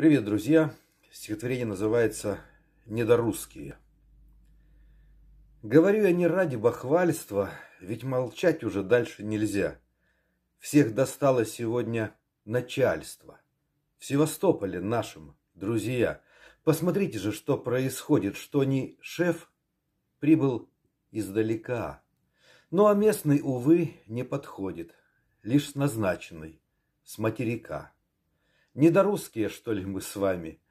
Привет, друзья! Стихотворение называется «Недорусские». Говорю я не ради бахвальства, ведь молчать уже дальше нельзя. Всех достало сегодня начальство. В Севастополе нашим, друзья. Посмотрите же, что происходит, что не шеф прибыл издалека. Ну а местный, увы, не подходит, лишь назначенный с материка. Недорусские, что ли, мы с вами?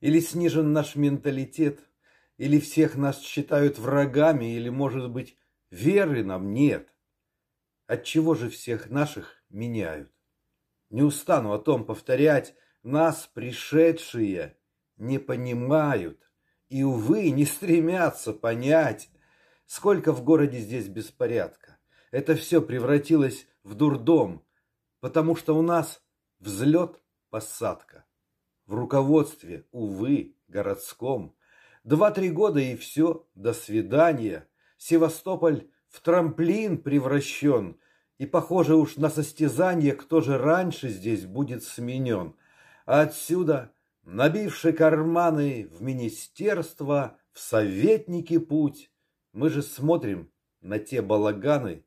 Или снижен наш менталитет? Или всех нас считают врагами? Или, может быть, веры нам нет? Отчего же всех наших меняют? Не устану о том повторять, нас пришедшие не понимают и, увы, не стремятся понять, сколько в городе здесь беспорядка. Это все превратилось в дурдом, потому что у нас взлет посадка. В руководстве, увы, городском. Два-три года и все, до свидания. Севастополь в трамплин превращен, и похоже уж на состязание, кто же раньше здесь будет сменен. А отсюда, набивши карманы в министерство, в советники путь, мы же смотрим на те балаганы,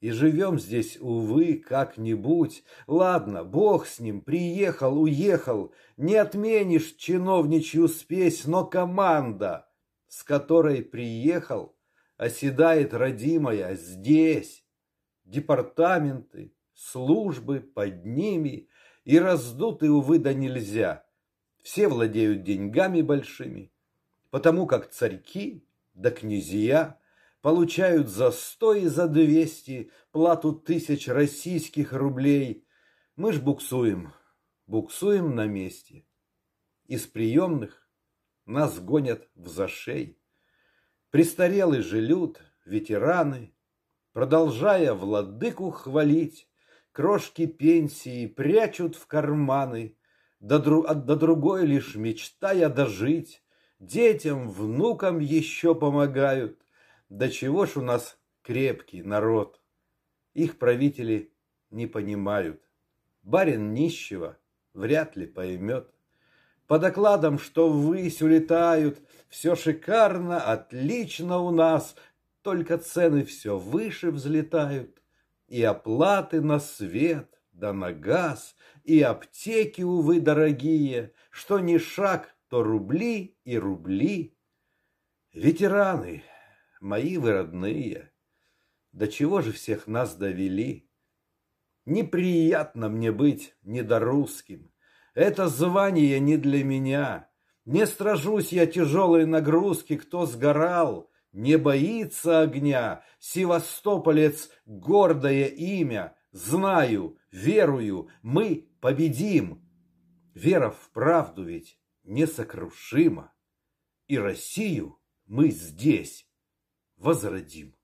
и живем здесь, увы, как-нибудь. Ладно, бог с ним, приехал, уехал. Не отменишь чиновничью спесь, но команда, с которой приехал, оседает родимая здесь. Департаменты, службы под ними и раздуты, увы, да нельзя. Все владеют деньгами большими, потому как царьки да князья – получают за сто и за двести плату тысяч российских рублей. Мы ж буксуем, буксуем на месте. Из приемных нас гонят в зашей. Престарелый же люд, ветераны, продолжая владыку хвалить, крошки пенсии прячут в карманы, до, дру, до другой лишь мечтая дожить, детям, внукам еще помогают. Да чего ж у нас крепкий народ. Их правители не понимают. Барин нищего вряд ли поймет. По докладам, что ввысь улетают, все шикарно, отлично у нас, только цены все выше взлетают, и оплаты на свет, да на газ, и аптеки, увы, дорогие, что ни шаг, то рубли и рубли. Ветераны, мои вы родные, до чего же всех нас довели? Неприятно мне быть недорусским, это звание не для меня. Не стражусь я тяжелой нагрузки, кто сгорал, не боится огня. Севастополец — гордое имя, знаю, верую, мы победим. Вера в правду ведь несокрушима, и Россию мы здесь возродим.